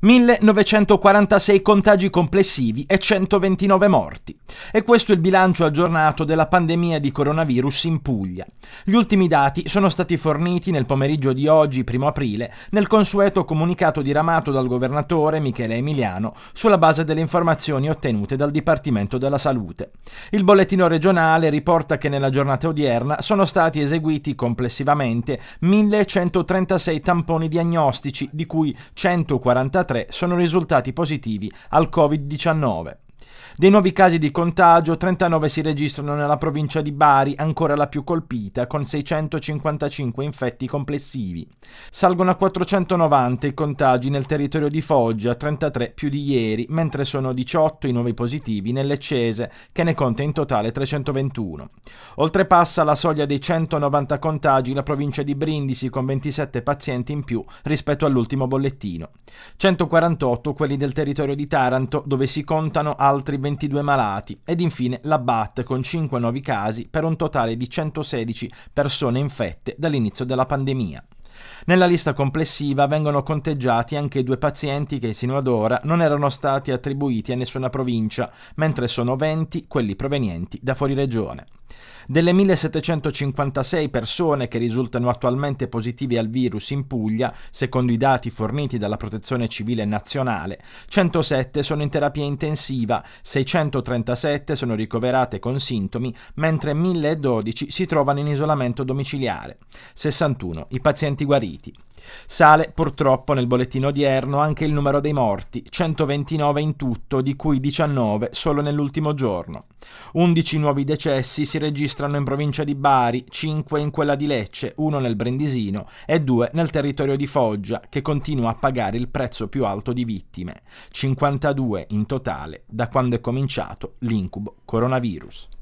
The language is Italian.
1946 contagi complessivi e 129 morti. E questo è il bilancio aggiornato della pandemia di coronavirus in Puglia. Gli ultimi dati sono stati forniti nel pomeriggio di oggi, 1 aprile, nel consueto comunicato diramato dal governatore Michele Emiliano sulla base delle informazioni ottenute dal Dipartimento della Salute. Il bollettino regionale riporta che nella giornata odierna sono stati eseguiti complessivamente 1136 tamponi diagnostici, di cui 143 43 sono risultati positivi al Covid-19. Dei nuovi casi di contagio, 39 si registrano nella provincia di Bari, ancora la più colpita, con 655 infetti complessivi. Salgono a 490 i contagi nel territorio di Foggia, 33 più di ieri, mentre sono 18 i nuovi positivi nelle Cese, che ne conta in totale 321. Oltrepassa la soglia dei 190 contagi la provincia di Brindisi con 27 pazienti in più rispetto all'ultimo bollettino. 148 quelli del territorio di Taranto, dove si contano a altri 22 malati ed infine la BAT con 5 nuovi casi per un totale di 116 persone infette dall'inizio della pandemia. Nella lista complessiva vengono conteggiati anche due pazienti che sino ad ora non erano stati attribuiti a nessuna provincia, mentre sono 20 quelli provenienti da fuori regione. Delle 1756 persone che risultano attualmente positive al virus in Puglia, secondo i dati forniti dalla Protezione Civile Nazionale, 107 sono in terapia intensiva, 637 sono ricoverate con sintomi, mentre 1012 si trovano in isolamento domiciliare, 61 i pazienti guariti. Sale purtroppo nel bollettino odierno anche il numero dei morti, 129 in tutto, di cui 19 solo nell'ultimo giorno. 11 nuovi decessi si registrano in provincia di Bari, 5 in quella di Lecce, 1 nel Brendisino e 2 nel territorio di Foggia, che continua a pagare il prezzo più alto di vittime, 52 in totale da quando è cominciato l'incubo coronavirus.